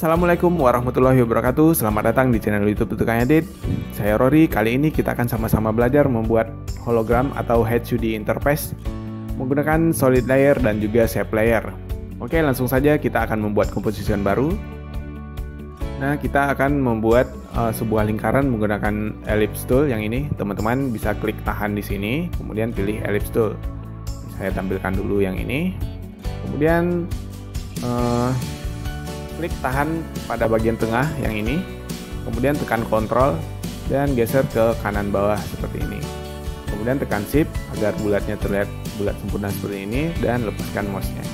Assalamualaikum warahmatullahi wabarakatuh Selamat datang di channel youtube Tukang Edit Saya Rory, kali ini kita akan sama-sama belajar membuat hologram atau HUD interface Menggunakan solid layer dan juga shape layer Oke langsung saja kita akan membuat composition baru Nah kita akan membuat uh, sebuah lingkaran menggunakan ellipse tool yang ini Teman-teman bisa klik tahan di sini kemudian pilih ellipse tool Saya tampilkan dulu yang ini Kemudian uh, Klik tahan pada bagian tengah yang ini, kemudian tekan kontrol dan geser ke kanan bawah seperti ini. Kemudian tekan shift agar bulatnya terlihat bulat sempurna seperti ini dan lepaskan mouse-nya.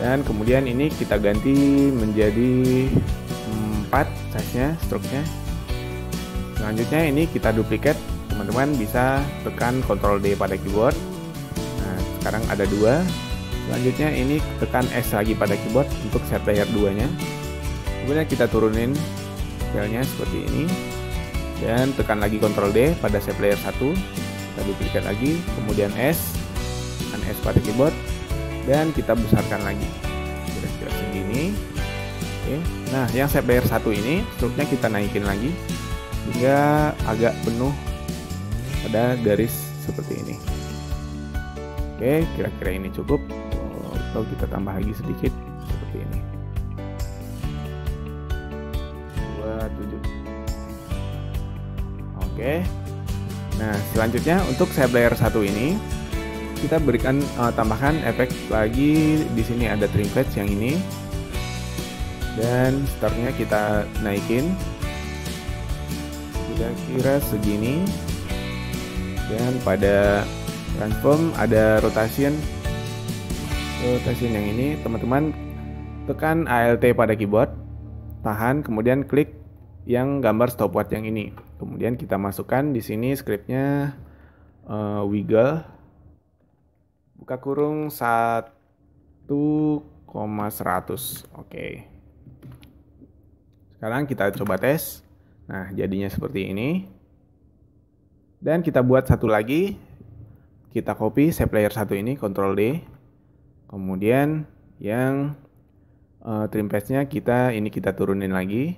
Dan kemudian ini kita ganti menjadi 4 size-nya, stroke-nya. Selanjutnya ini kita duplikat. Teman-teman bisa tekan Ctrl D pada keyboard. Nah, sekarang ada dua Selanjutnya ini tekan S lagi pada keyboard untuk set layer 2 nya. Kemudian kita turunin filenya seperti ini. Dan tekan lagi Ctrl D pada set layer 1. Kita duplikat lagi, kemudian S. Tekan S pada keyboard. Dan kita besarkan lagi. Kira-kira segini. Oke. Nah, yang set layer 1 ini, struknya kita naikin lagi. Hingga agak penuh pada garis seperti ini. Oke, kira-kira ini cukup atau kita tambah lagi sedikit seperti ini dua tujuh oke nah selanjutnya untuk saya layer satu ini kita berikan uh, eh, tambahkan efek lagi di sini ada trim flash yang ini dan startnya kita naikin kira-kira segini dan pada transform ada rotation untuk yang ini, teman-teman tekan ALT pada keyboard, tahan, kemudian klik yang gambar stopwatch yang ini. Kemudian kita masukkan di sini scriptnya uh, wiggle, buka kurung 1,100. Oke. Okay. Sekarang kita coba tes. Nah, jadinya seperti ini. Dan kita buat satu lagi. Kita copy save layer satu ini, Ctrl D. Kemudian yang uh, trim paste-nya kita ini kita turunin lagi.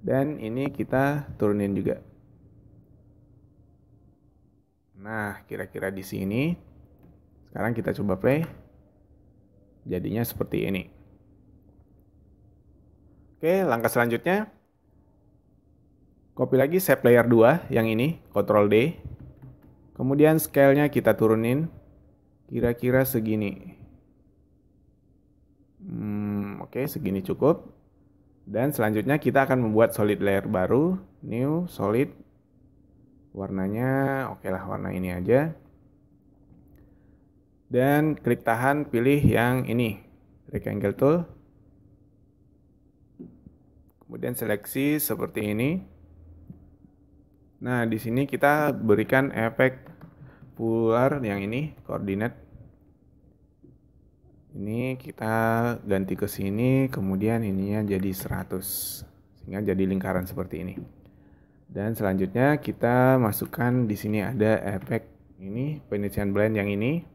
Dan ini kita turunin juga. Nah, kira-kira di sini. Sekarang kita coba play. Jadinya seperti ini. Oke, langkah selanjutnya copy lagi shape layer 2 yang ini, Ctrl D. Kemudian scale-nya kita turunin kira-kira segini. Hmm, Oke, okay, segini cukup. Dan selanjutnya kita akan membuat solid layer baru, new solid. Warnanya oke okay lah, warna ini aja. Dan klik tahan, pilih yang ini, rectangle tool. Kemudian seleksi seperti ini. Nah, di sini kita berikan efek pular yang ini, koordinat ini kita ganti ke sini kemudian ininya jadi 100 sehingga jadi lingkaran seperti ini dan selanjutnya kita masukkan di sini ada efek ini penisian blend yang ini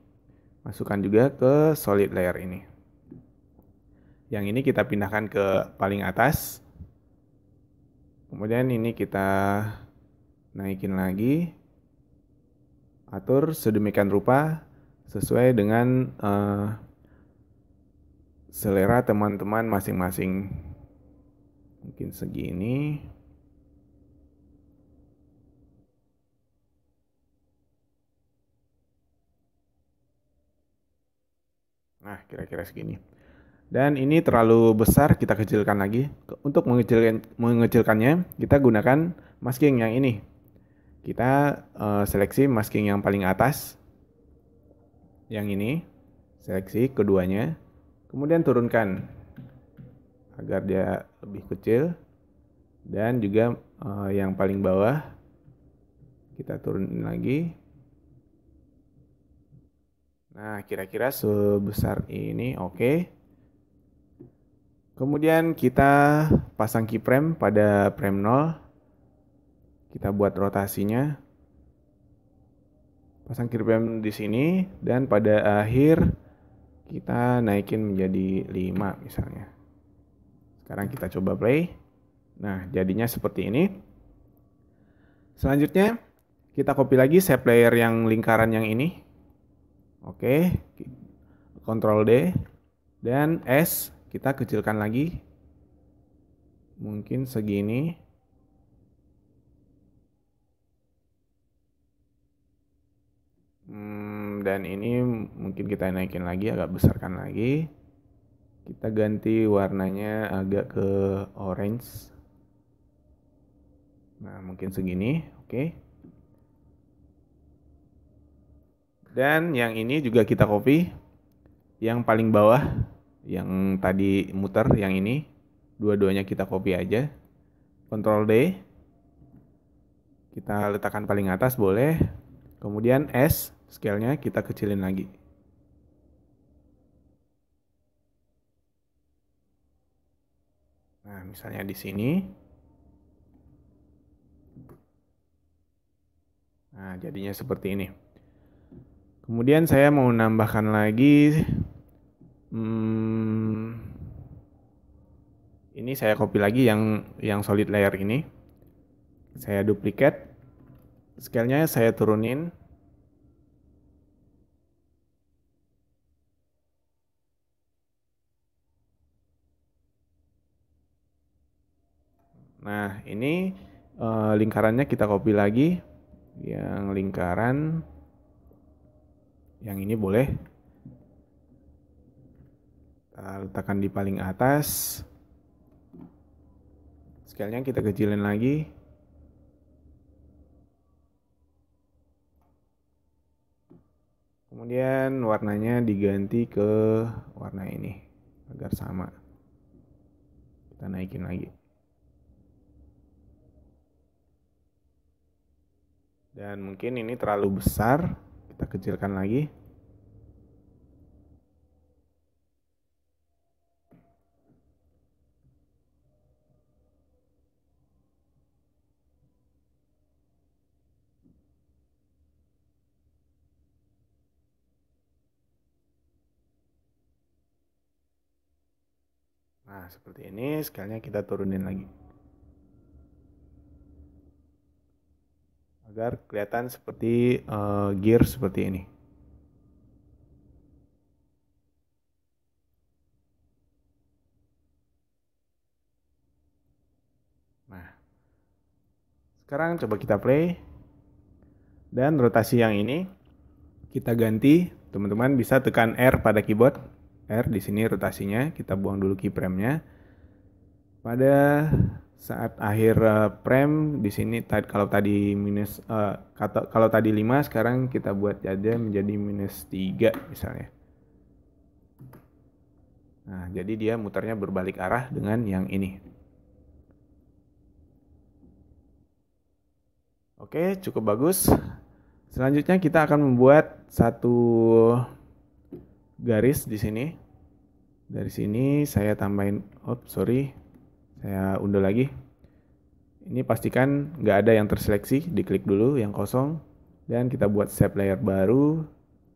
masukkan juga ke solid layer ini yang ini kita pindahkan ke paling atas kemudian ini kita naikin lagi atur sedemikian rupa sesuai dengan uh, selera teman-teman masing-masing. Mungkin segini. Nah, kira-kira segini. Dan ini terlalu besar, kita kecilkan lagi. Untuk mengecilkan, mengecilkannya, kita gunakan masking yang ini. Kita uh, seleksi masking yang paling atas, yang ini, seleksi keduanya, kemudian turunkan agar dia lebih kecil dan juga uh, yang paling bawah kita turunin lagi nah kira-kira sebesar ini oke okay. kemudian kita pasang keyframe pada frame 0 kita buat rotasinya pasang keyframe di sini dan pada akhir kita naikin menjadi 5 misalnya. Sekarang kita coba play. Nah, jadinya seperti ini. Selanjutnya, kita copy lagi set player yang lingkaran yang ini. Oke, Ctrl D dan S kita kecilkan lagi. Mungkin segini. Hmm, dan ini mungkin kita naikin lagi agak besarkan lagi kita ganti warnanya agak ke orange nah mungkin segini oke okay. dan yang ini juga kita copy yang paling bawah yang tadi muter yang ini dua-duanya kita copy aja Ctrl D kita letakkan paling atas boleh kemudian S scale kita kecilin lagi. Nah, misalnya di sini. Nah, jadinya seperti ini. Kemudian saya mau nambahkan lagi. Hmm, ini saya copy lagi yang yang solid layer ini. Saya duplikat. scale saya turunin Nah, ini uh, lingkarannya kita copy lagi. Yang lingkaran yang ini boleh kita letakkan di paling atas. scale kita kecilin lagi. Kemudian warnanya diganti ke warna ini agar sama. Kita naikin lagi. Dan mungkin ini terlalu besar, kita kecilkan lagi. Nah, seperti ini, sekalian kita turunin lagi. agar kelihatan seperti uh, gear seperti ini. Nah, sekarang coba kita play dan rotasi yang ini kita ganti. Teman-teman bisa tekan R pada keyboard. R di sini rotasinya, kita buang dulu keyframe-nya. Pada saat akhir uh, prem di sini kalau tadi minus uh, kata kalau tadi 5 sekarang kita buat aja menjadi minus 3 misalnya. Nah, jadi dia muternya berbalik arah dengan yang ini. Oke, cukup bagus. Selanjutnya kita akan membuat satu garis di sini. Dari sini saya tambahin, oh sorry, saya unduh lagi. Ini pastikan nggak ada yang terseleksi, diklik dulu yang kosong. Dan kita buat shape layer baru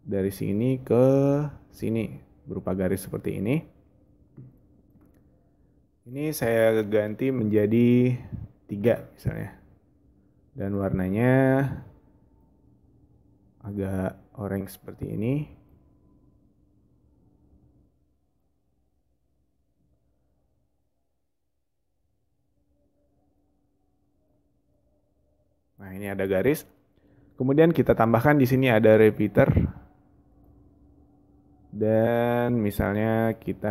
dari sini ke sini berupa garis seperti ini. Ini saya ganti menjadi tiga misalnya. Dan warnanya agak orange seperti ini. Nah, ini ada garis. Kemudian kita tambahkan di sini ada repeater. Dan misalnya kita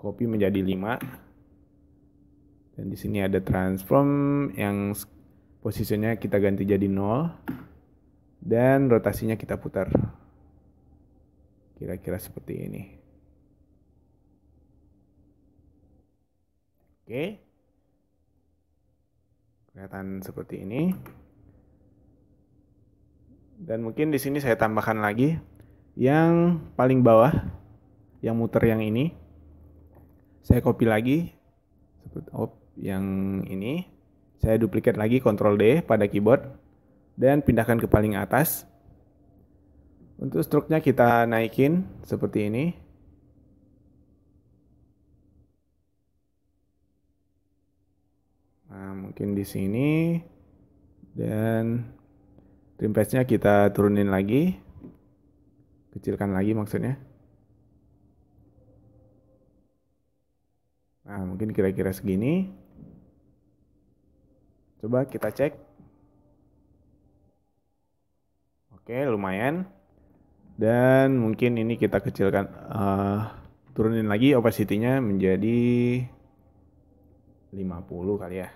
copy menjadi 5. Dan di sini ada transform yang posisinya kita ganti jadi 0. Dan rotasinya kita putar. Kira-kira seperti ini. Oke. Okay kelihatan seperti ini dan mungkin di sini saya tambahkan lagi yang paling bawah yang muter yang ini saya copy lagi oh, yang ini saya duplikat lagi Ctrl D pada keyboard dan pindahkan ke paling atas untuk struknya kita naikin seperti ini Nah, mungkin di sini dan trim nya kita turunin lagi. Kecilkan lagi maksudnya. Nah, mungkin kira-kira segini. Coba kita cek. Oke, lumayan. Dan mungkin ini kita kecilkan, uh, turunin lagi opacity-nya menjadi 50 kali ya.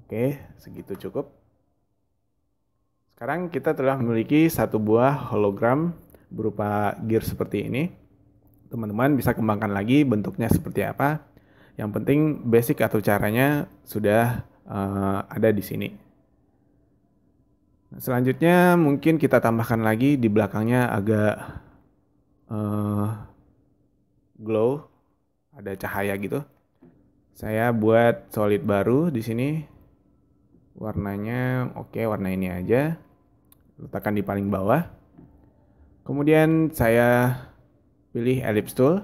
Oke, segitu cukup. Sekarang kita telah memiliki satu buah hologram berupa gear seperti ini. Teman-teman bisa kembangkan lagi bentuknya seperti apa. Yang penting basic atau caranya sudah uh, ada di sini. Selanjutnya mungkin kita tambahkan lagi di belakangnya agak uh, glow, ada cahaya gitu saya buat solid baru di sini warnanya oke okay, warna ini aja letakkan di paling bawah kemudian saya pilih ellipse tool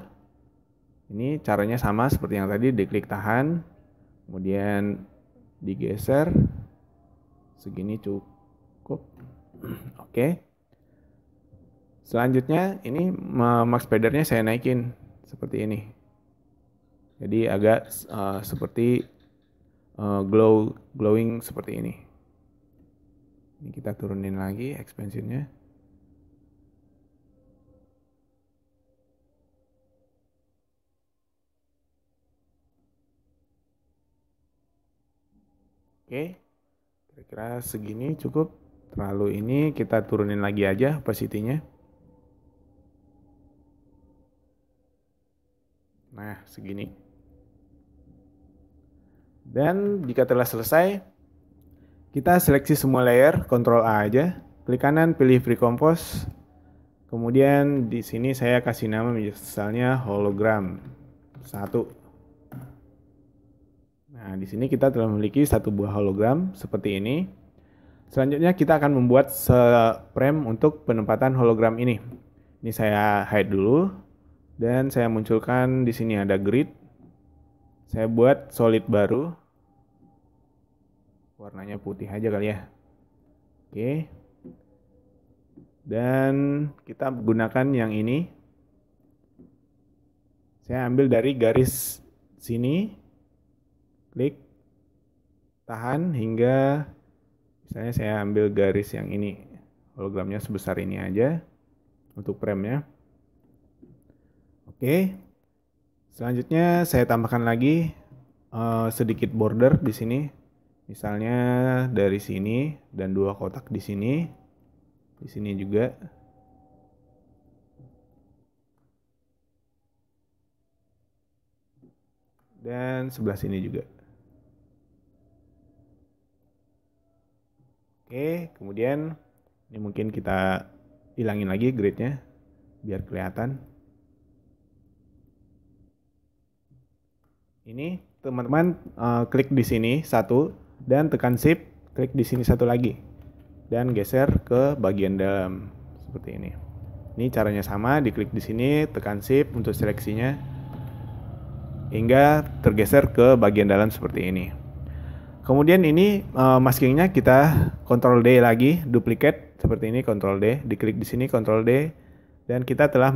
ini caranya sama seperti yang tadi diklik tahan kemudian digeser segini cukup oke okay. selanjutnya ini max padernya saya naikin seperti ini jadi agak uh, seperti uh, glow glowing seperti ini. Ini kita turunin lagi expansionnya. Oke, kira-kira segini cukup. Terlalu ini kita turunin lagi aja opacity-nya. Nah, segini. Dan jika telah selesai, kita seleksi semua layer, Ctrl A aja, klik kanan pilih free compose. Kemudian di sini saya kasih nama misalnya hologram 1. Nah, di sini kita telah memiliki satu buah hologram seperti ini. Selanjutnya kita akan membuat frame untuk penempatan hologram ini. Ini saya hide dulu dan saya munculkan di sini ada grid saya buat solid baru warnanya putih aja kali ya oke dan kita gunakan yang ini saya ambil dari garis sini klik tahan hingga misalnya saya ambil garis yang ini hologramnya sebesar ini aja untuk premnya oke Selanjutnya saya tambahkan lagi uh, sedikit border di sini. Misalnya dari sini dan dua kotak di sini. Di sini juga. Dan sebelah sini juga. Oke, kemudian ini mungkin kita hilangin lagi grade-nya biar kelihatan. ini teman-teman uh, klik di sini satu dan tekan shift klik di sini satu lagi dan geser ke bagian dalam seperti ini ini caranya sama diklik di sini tekan shift untuk seleksinya hingga tergeser ke bagian dalam seperti ini kemudian ini uh, maskingnya kita Ctrl D lagi duplicate seperti ini Ctrl D diklik di sini Ctrl D dan kita telah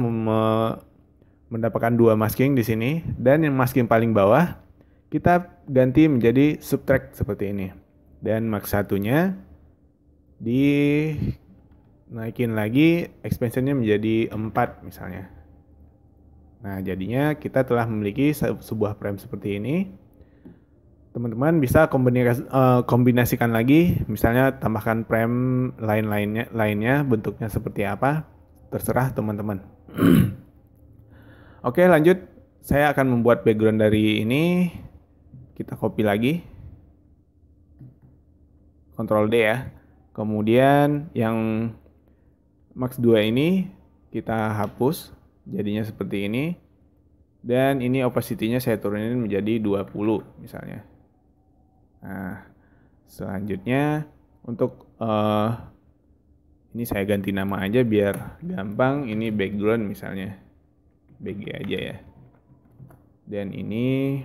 mendapatkan dua masking di sini dan yang masking paling bawah kita ganti menjadi subtract seperti ini. Dan max satunya di naikin lagi expansionnya menjadi 4 misalnya. Nah, jadinya kita telah memiliki sebuah frame seperti ini. Teman-teman bisa eh, kombinasikan lagi, misalnya tambahkan frame lain-lainnya, lainnya bentuknya seperti apa, terserah teman-teman. Oke, lanjut. Saya akan membuat background dari ini. Kita copy lagi. Ctrl D ya. Kemudian yang Max 2 ini kita hapus jadinya seperti ini dan ini opacity-nya saya turunin menjadi 20 misalnya. Nah, selanjutnya untuk uh, ini saya ganti nama aja biar gampang ini background misalnya. BG aja ya. Dan ini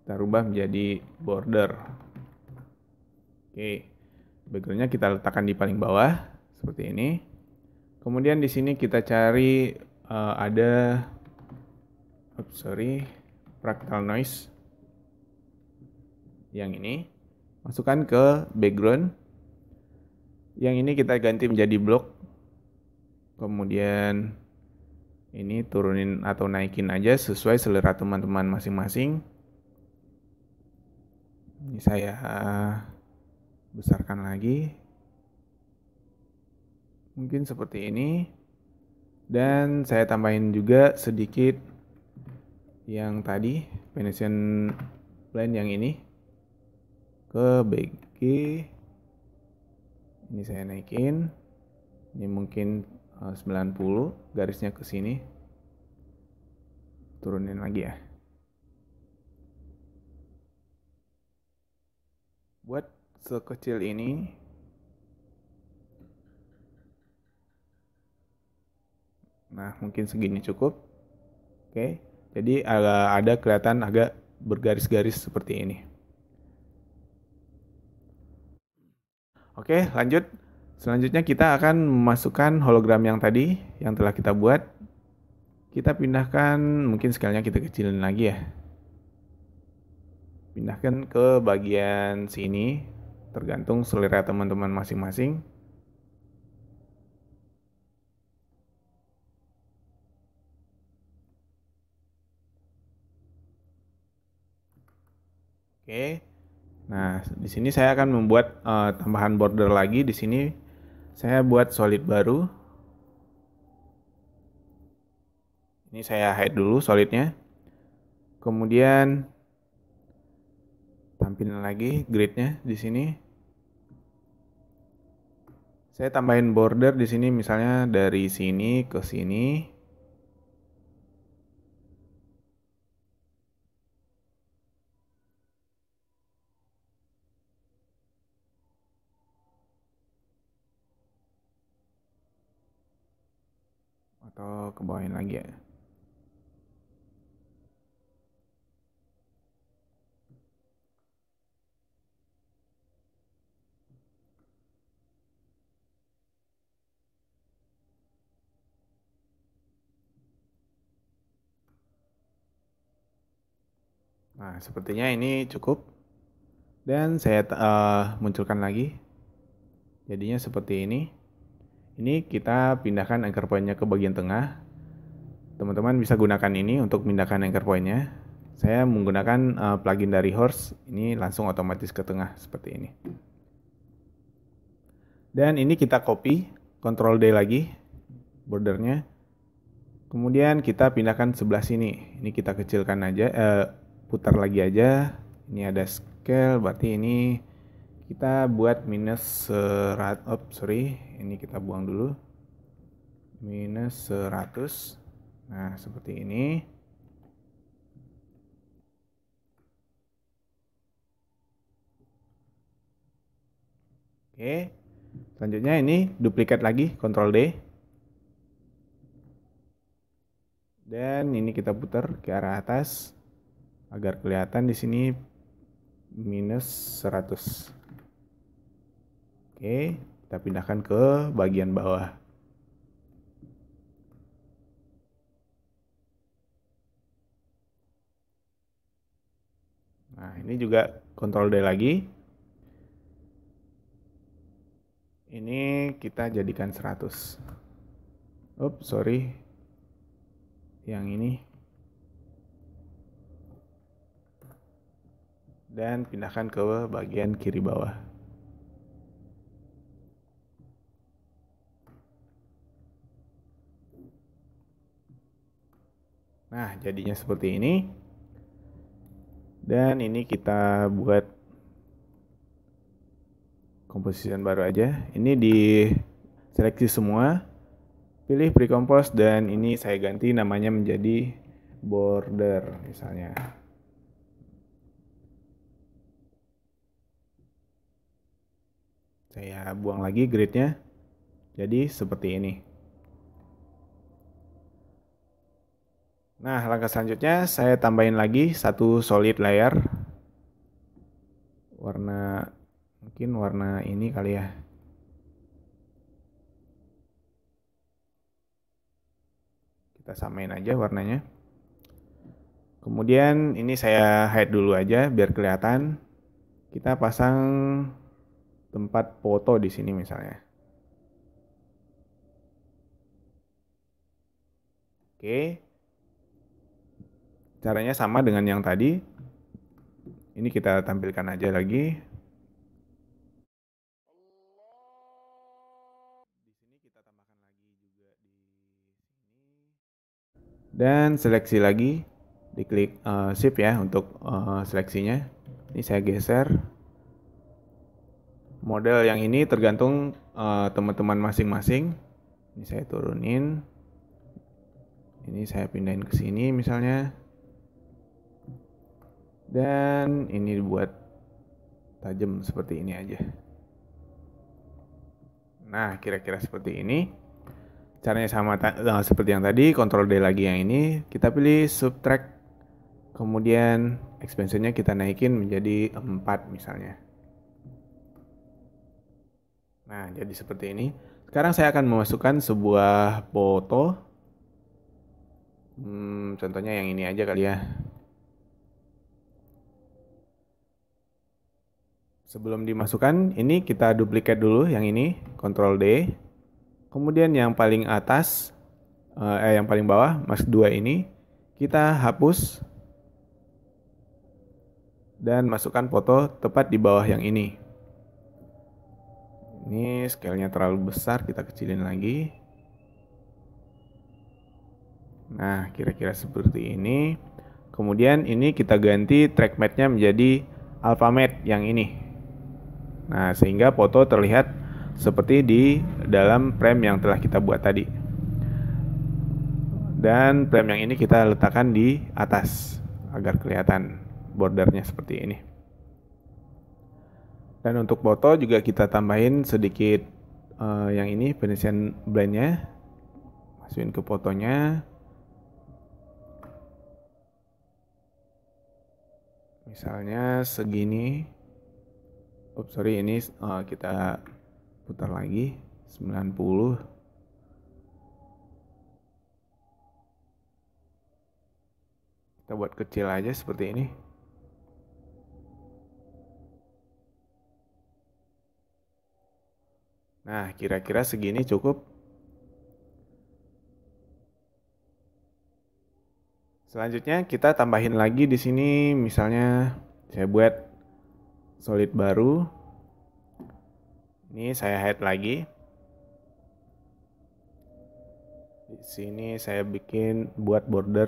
kita rubah menjadi border. Oke, backgroundnya kita letakkan di paling bawah seperti ini. Kemudian di sini kita cari uh, ada, oops, sorry, fractal noise yang ini. Masukkan ke background. Yang ini kita ganti menjadi block. Kemudian ini turunin atau naikin aja sesuai selera teman-teman masing-masing ini saya eh, besarkan lagi mungkin seperti ini dan saya tambahin juga sedikit yang tadi Venetian blend yang ini ke BG ini saya naikin ini mungkin 90 eh, garisnya ke sini turunin lagi ya buat sekecil ini nah mungkin segini cukup oke jadi agak ada kelihatan agak bergaris-garis seperti ini oke lanjut Selanjutnya kita akan memasukkan hologram yang tadi yang telah kita buat. Kita pindahkan, mungkin skalanya kita kecilin lagi ya. Pindahkan ke bagian sini, tergantung selera teman-teman masing-masing. Oke. Nah, di sini saya akan membuat uh, tambahan border lagi di sini saya buat solid baru. Ini saya hide dulu solidnya. Kemudian tampilin lagi gridnya di sini. Saya tambahin border di sini misalnya dari sini ke sini. ke bawahin lagi ya Nah, sepertinya ini cukup. Dan saya uh, munculkan lagi. Jadinya seperti ini. Ini kita pindahkan anchor point ke bagian tengah teman-teman bisa gunakan ini untuk pindahkan anchor pointnya saya menggunakan uh, plugin dari horse ini langsung otomatis ke tengah seperti ini dan ini kita copy control D lagi bordernya kemudian kita pindahkan sebelah sini ini kita kecilkan aja uh, putar lagi aja ini ada scale berarti ini kita buat minus seratus. oh, sorry ini kita buang dulu minus seratus. Nah, seperti ini. Oke. Selanjutnya ini duplikat lagi, Ctrl D. Dan ini kita putar ke arah atas agar kelihatan di sini minus 100. Oke, kita pindahkan ke bagian bawah. Nah, ini juga kontrol D lagi. Ini kita jadikan 100. Up, sorry. Yang ini. Dan pindahkan ke bagian kiri bawah. Nah, jadinya seperti ini dan ini kita buat komposisi baru aja ini di seleksi semua pilih pre-compose dan ini saya ganti namanya menjadi border misalnya saya buang lagi gridnya jadi seperti ini Nah, langkah selanjutnya saya tambahin lagi satu solid layer. Warna mungkin warna ini kali ya. Kita samain aja warnanya. Kemudian ini saya hide dulu aja biar kelihatan. Kita pasang tempat foto di sini misalnya. Oke caranya sama dengan yang tadi ini kita tampilkan aja lagi dan seleksi lagi diklik uh, shift ya untuk uh, seleksinya ini saya geser model yang ini tergantung uh, teman-teman masing-masing ini saya turunin ini saya pindahin ke sini misalnya dan ini dibuat tajam seperti ini aja nah kira-kira seperti ini caranya sama nah, seperti yang tadi kontrol D lagi yang ini kita pilih subtract kemudian expansionnya kita naikin menjadi 4 misalnya nah jadi seperti ini sekarang saya akan memasukkan sebuah foto hmm, contohnya yang ini aja kali ya Sebelum dimasukkan, ini kita duplikat dulu yang ini, Ctrl D. Kemudian yang paling atas, eh, eh yang paling bawah, mas 2 ini, kita hapus dan masukkan foto tepat di bawah yang ini. Ini scale terlalu besar, kita kecilin lagi. Nah, kira-kira seperti ini. Kemudian ini kita ganti trackmate-nya menjadi alphamet yang ini. Nah, sehingga foto terlihat seperti di dalam frame yang telah kita buat tadi. Dan frame yang ini kita letakkan di atas agar kelihatan bordernya seperti ini. Dan untuk foto juga kita tambahin sedikit uh, yang ini Venetian blendnya. Masukin ke fotonya. Misalnya segini. Oops, oh, sorry ini uh, kita putar lagi 90 kita buat kecil aja seperti ini nah kira-kira segini cukup selanjutnya kita tambahin lagi di sini misalnya saya buat solid baru. Ini saya hide lagi. Di sini saya bikin buat border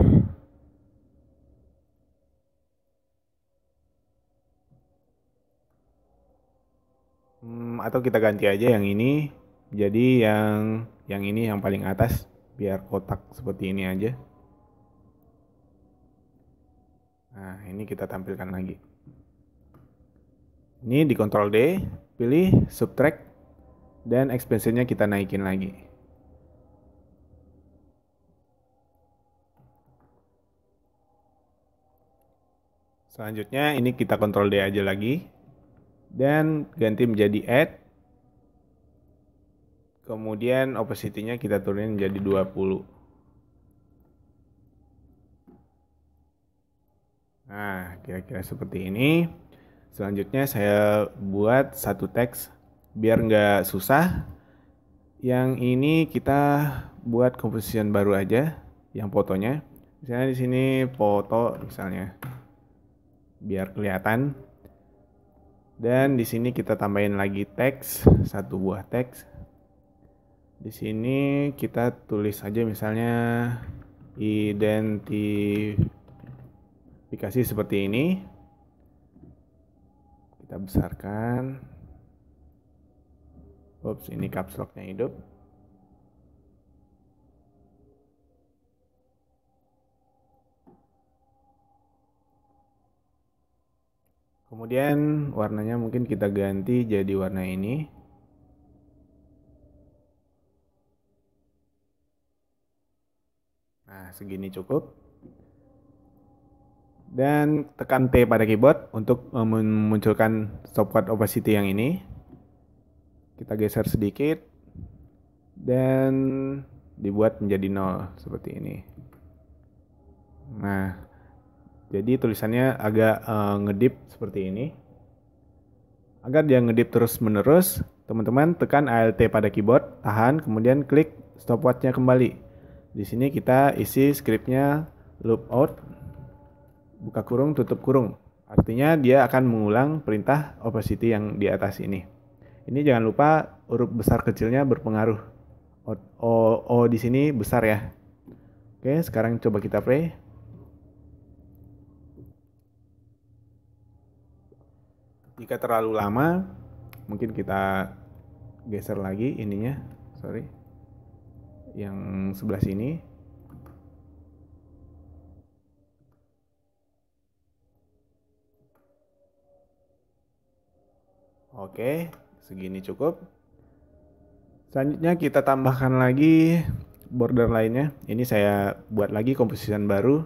hmm, atau kita ganti aja yang ini jadi yang yang ini yang paling atas biar kotak seperti ini aja nah ini kita tampilkan lagi ini di Ctrl D, pilih subtract dan expansionnya kita naikin lagi. Selanjutnya ini kita kontrol D aja lagi dan ganti menjadi add. Kemudian opacity-nya kita turunin menjadi 20. Nah, kira-kira seperti ini. Selanjutnya saya buat satu teks biar nggak susah. Yang ini kita buat composition baru aja yang fotonya. Misalnya di sini foto misalnya. Biar kelihatan. Dan di sini kita tambahin lagi teks, satu buah teks. Di sini kita tulis aja misalnya identifikasi seperti ini kita besarkan Ups, ini caps locknya hidup. Kemudian warnanya mungkin kita ganti jadi warna ini. Nah, segini cukup dan tekan T pada keyboard untuk memunculkan stopwatch opacity yang ini. Kita geser sedikit dan dibuat menjadi nol seperti ini. Nah, jadi tulisannya agak uh, ngedip seperti ini. Agar dia ngedip terus-menerus, teman-teman tekan ALT pada keyboard, tahan, kemudian klik stopwatchnya kembali. Di sini kita isi scriptnya loop out buka kurung tutup kurung. Artinya dia akan mengulang perintah opacity yang di atas ini. Ini jangan lupa huruf besar kecilnya berpengaruh. O, o, o di sini besar ya. Oke, sekarang coba kita play. Jika terlalu lama, mungkin kita geser lagi ininya. Sorry. Yang sebelah sini. Oke, segini cukup. Selanjutnya kita tambahkan lagi border lainnya. Ini saya buat lagi komposisian baru.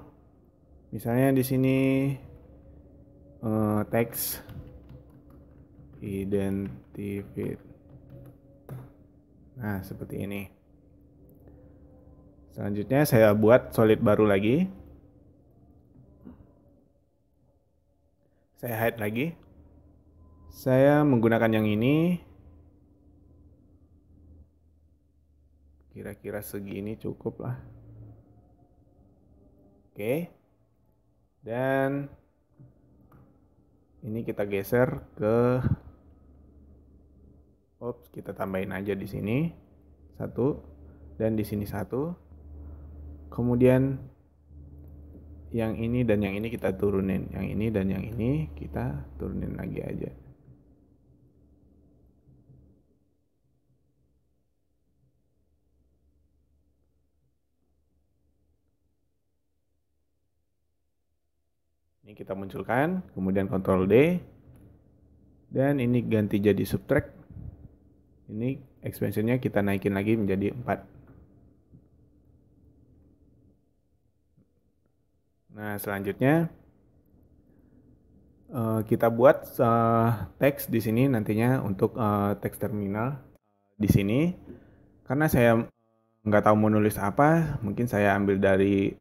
Misalnya di sini uh, teks identifit. Nah, seperti ini. Selanjutnya saya buat solid baru lagi. Saya hide lagi. Saya menggunakan yang ini. Kira-kira segini cukup lah. Oke. Dan ini kita geser ke Ops, kita tambahin aja di sini. Satu dan di sini satu. Kemudian yang ini dan yang ini kita turunin, yang ini dan yang ini kita turunin lagi aja. Ini kita munculkan, kemudian Ctrl D. Dan ini ganti jadi subtract. Ini expansionnya kita naikin lagi menjadi 4. Nah, selanjutnya eh, kita buat eh, teks di sini nantinya untuk eh, teks terminal di sini karena saya nggak tahu mau nulis apa mungkin saya ambil dari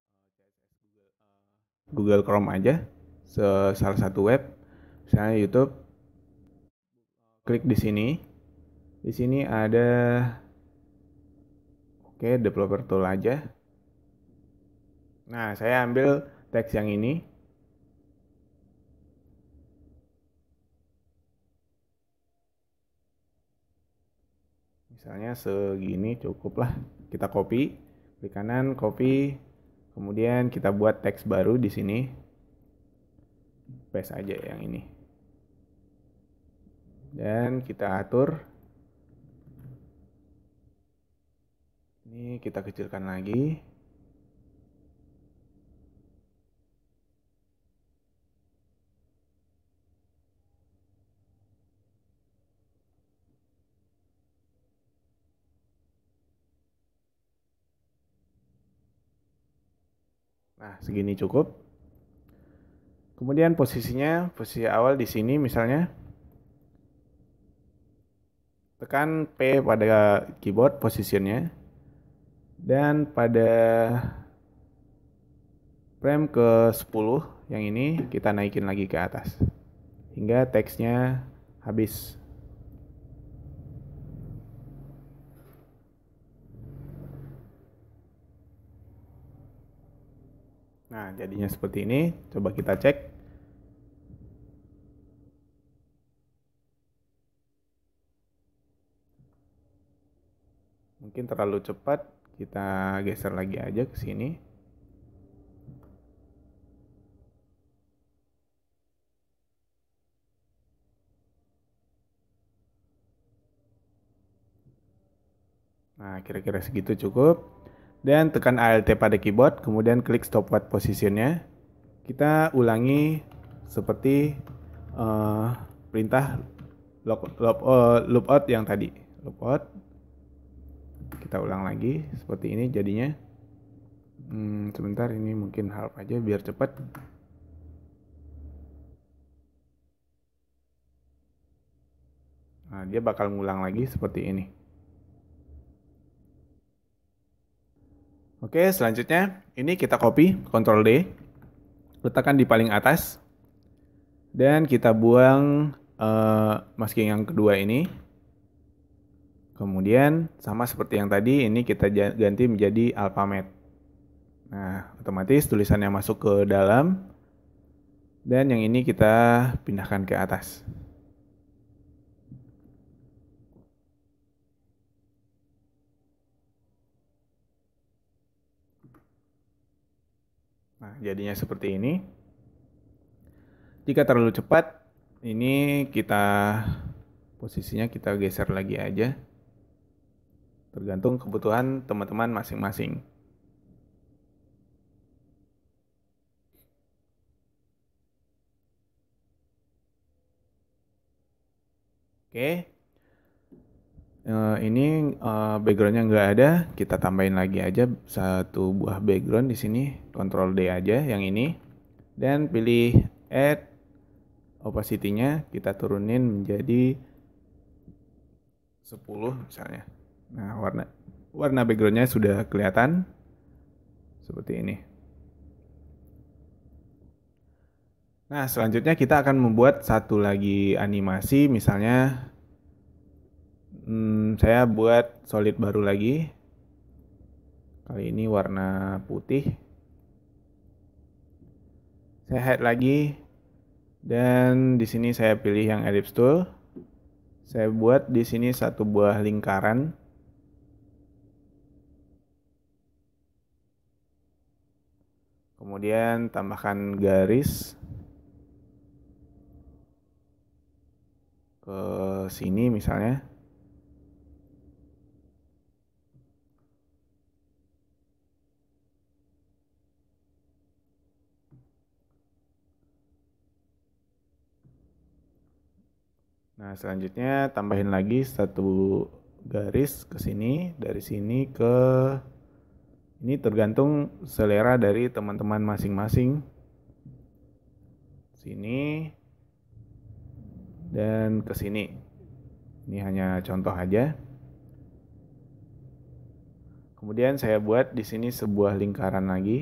Google Chrome aja salah satu web, misalnya YouTube. Klik di sini. Di sini ada Oke, developer tool aja. Nah, saya ambil teks yang ini. Misalnya segini cukup lah. Kita copy, klik kanan copy, kemudian kita buat teks baru di sini paste aja yang ini dan kita atur ini kita kecilkan lagi Nah, segini cukup. Kemudian posisinya, posisi awal di sini misalnya tekan P pada keyboard posisinya dan pada frame ke 10 yang ini kita naikin lagi ke atas hingga teksnya habis nah jadinya seperti ini coba kita cek mungkin terlalu cepat kita geser lagi aja ke sini Nah, kira-kira segitu cukup. Dan tekan ALT pada keyboard, kemudian klik stopwatch posisinya. positionnya. Kita ulangi seperti uh, perintah loop, loop, uh, eh, loop out yang tadi. Loop out kita ulang lagi seperti ini jadinya hmm, sebentar ini mungkin half aja biar cepat nah dia bakal ngulang lagi seperti ini oke selanjutnya ini kita copy Ctrl D letakkan di paling atas dan kita buang uh, masking yang kedua ini Kemudian sama seperti yang tadi ini kita ganti menjadi alpamet. Nah, otomatis tulisannya masuk ke dalam dan yang ini kita pindahkan ke atas. Nah, jadinya seperti ini. Jika terlalu cepat, ini kita posisinya kita geser lagi aja tergantung kebutuhan teman-teman masing-masing. Oke, uh, ini uh, backgroundnya nggak ada, kita tambahin lagi aja satu buah background di sini, Ctrl D aja yang ini, dan pilih add opacity-nya kita turunin menjadi 10 misalnya. Nah, warna warna backgroundnya sudah kelihatan seperti ini. Nah, selanjutnya kita akan membuat satu lagi animasi, misalnya hmm, saya buat solid baru lagi. Kali ini warna putih. Saya hide lagi dan di sini saya pilih yang ellipse tool. Saya buat di sini satu buah lingkaran kemudian tambahkan garis ke sini misalnya Nah, selanjutnya tambahin lagi satu garis ke sini, dari sini ke ini tergantung selera dari teman-teman masing-masing. Sini dan ke sini. Ini hanya contoh aja. Kemudian saya buat di sini sebuah lingkaran lagi.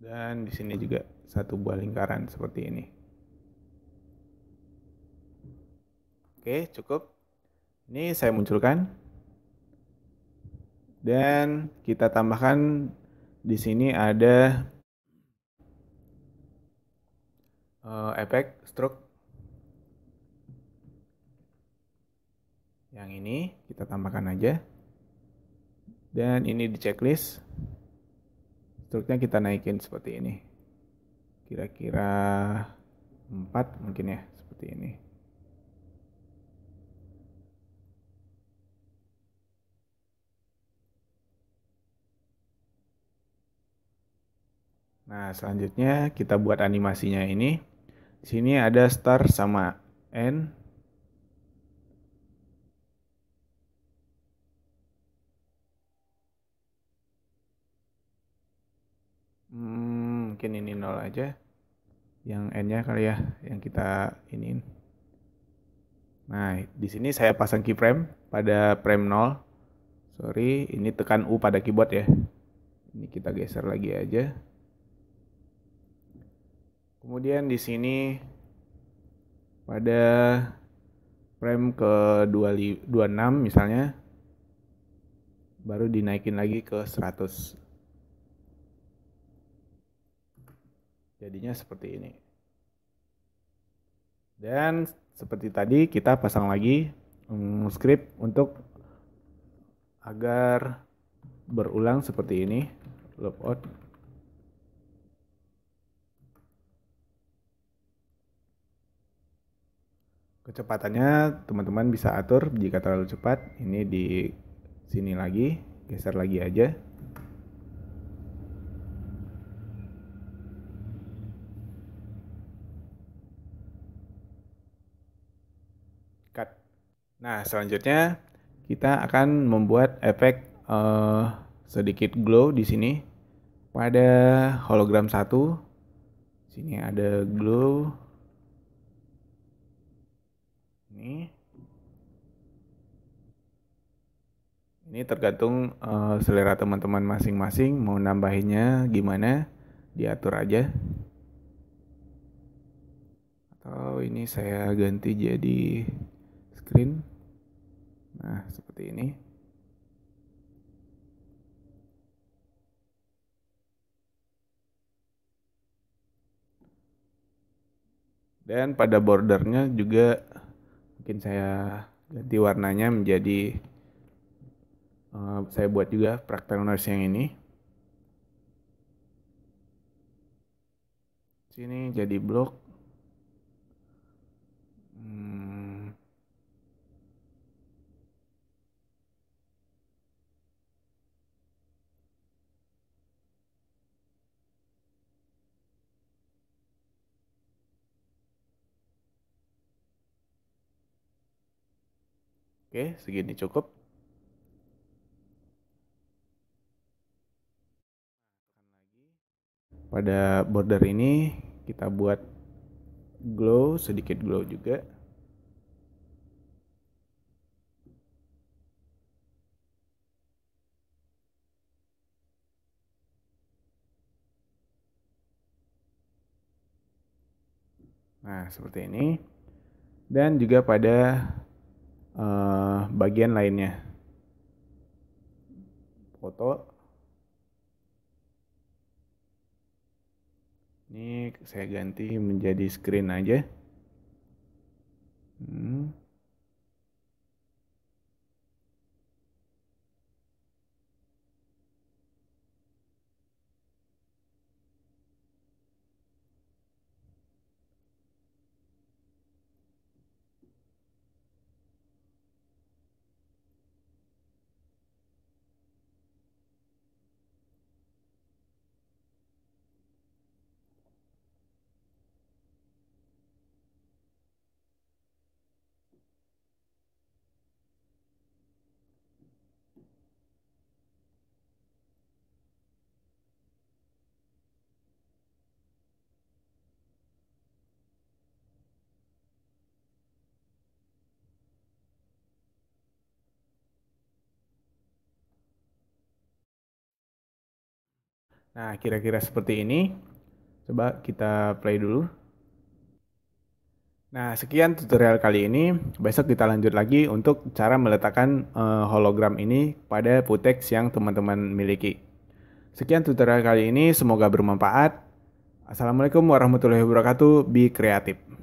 dan di sini juga satu buah lingkaran seperti ini. Oke, cukup. Ini saya munculkan. Dan kita tambahkan di sini ada eh, efek stroke. Yang ini kita tambahkan aja. Dan ini di checklist. Struknya kita naikin seperti ini kira-kira 4 mungkin ya seperti ini Nah, selanjutnya kita buat animasinya ini. Di sini ada star sama n nol aja yang n-nya kali ya yang kita iniin. Nah, di sini saya pasang keyframe pada frame nol. Sorry, ini tekan U pada keyboard ya. Ini kita geser lagi aja. Kemudian di sini pada frame ke 26 misalnya baru dinaikin lagi ke 100. jadinya seperti ini dan seperti tadi kita pasang lagi mm, script untuk agar berulang seperti ini loop out kecepatannya teman-teman bisa atur jika terlalu cepat ini di sini lagi geser lagi aja Nah, selanjutnya kita akan membuat efek uh, sedikit glow di sini pada hologram satu. Sini ada glow. Ini. Ini tergantung uh, selera teman-teman masing-masing mau nambahinnya gimana, diatur aja. Atau ini saya ganti jadi screen. Nah, seperti ini. Dan pada bordernya juga mungkin saya ganti warnanya menjadi eh, saya buat juga praktek noise yang ini. Sini jadi blok. Oke, segini cukup. Pada border ini kita buat glow, sedikit glow juga. Nah, seperti ini. Dan juga pada uh, bagian lainnya. Foto. Ini saya ganti menjadi screen aja. Hmm. Nah, kira-kira seperti ini. Coba kita play dulu. Nah, sekian tutorial kali ini. Besok kita lanjut lagi untuk cara meletakkan uh, hologram ini pada putex yang teman-teman miliki. Sekian tutorial kali ini, semoga bermanfaat. Assalamualaikum warahmatullahi wabarakatuh. Be creative.